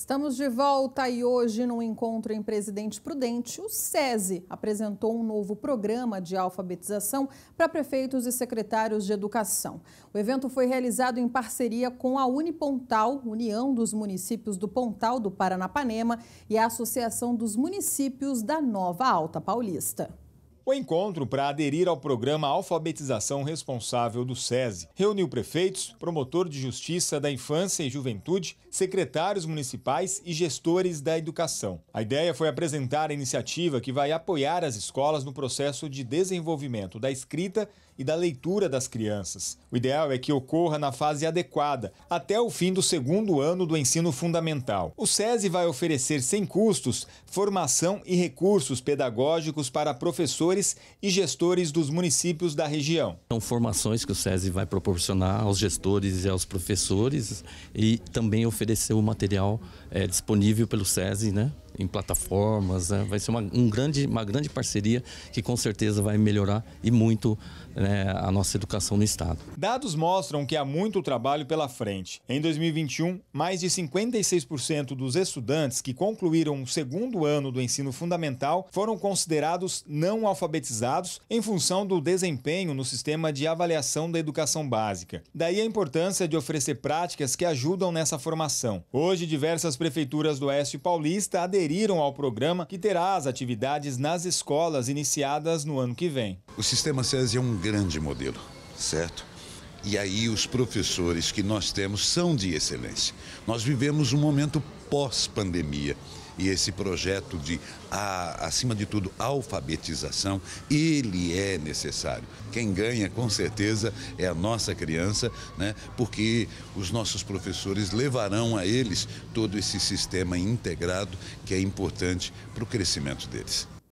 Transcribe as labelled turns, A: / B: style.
A: Estamos de volta e hoje, num encontro em Presidente Prudente, o SESI apresentou um novo programa de alfabetização para prefeitos e secretários de educação. O evento foi realizado em parceria com a Unipontal, União dos Municípios do Pontal do Paranapanema e a Associação dos Municípios da Nova Alta Paulista.
B: O encontro para aderir ao programa Alfabetização Responsável do SESI reuniu prefeitos, promotor de justiça da infância e juventude, secretários municipais e gestores da educação. A ideia foi apresentar a iniciativa que vai apoiar as escolas no processo de desenvolvimento da escrita e da leitura das crianças. O ideal é que ocorra na fase adequada, até o fim do segundo ano do ensino fundamental. O SESI vai oferecer sem custos formação e recursos pedagógicos para professores e gestores dos municípios da região.
C: São formações que o SESI vai proporcionar aos gestores e aos professores e também oferecer o material é, disponível pelo SESI, né? em plataformas. Né? Vai ser uma, um grande, uma grande parceria que com certeza vai melhorar e muito né, a nossa educação no Estado.
B: Dados mostram que há muito trabalho pela frente. Em 2021, mais de 56% dos estudantes que concluíram o segundo ano do ensino fundamental foram considerados não alfabetizados em função do desempenho no sistema de avaliação da educação básica. Daí a importância de oferecer práticas que ajudam nessa formação. Hoje, diversas prefeituras do Oeste Paulista aderiram aderiram ao programa que terá as atividades nas escolas
D: iniciadas no ano que vem. O sistema SESI é um grande modelo, certo? E aí os professores que nós temos são de excelência. Nós vivemos um momento pós-pandemia e esse projeto de, acima de tudo, alfabetização, ele é necessário. Quem ganha, com certeza, é a nossa criança, né? porque os nossos professores levarão a eles todo esse sistema integrado que é importante para o crescimento deles.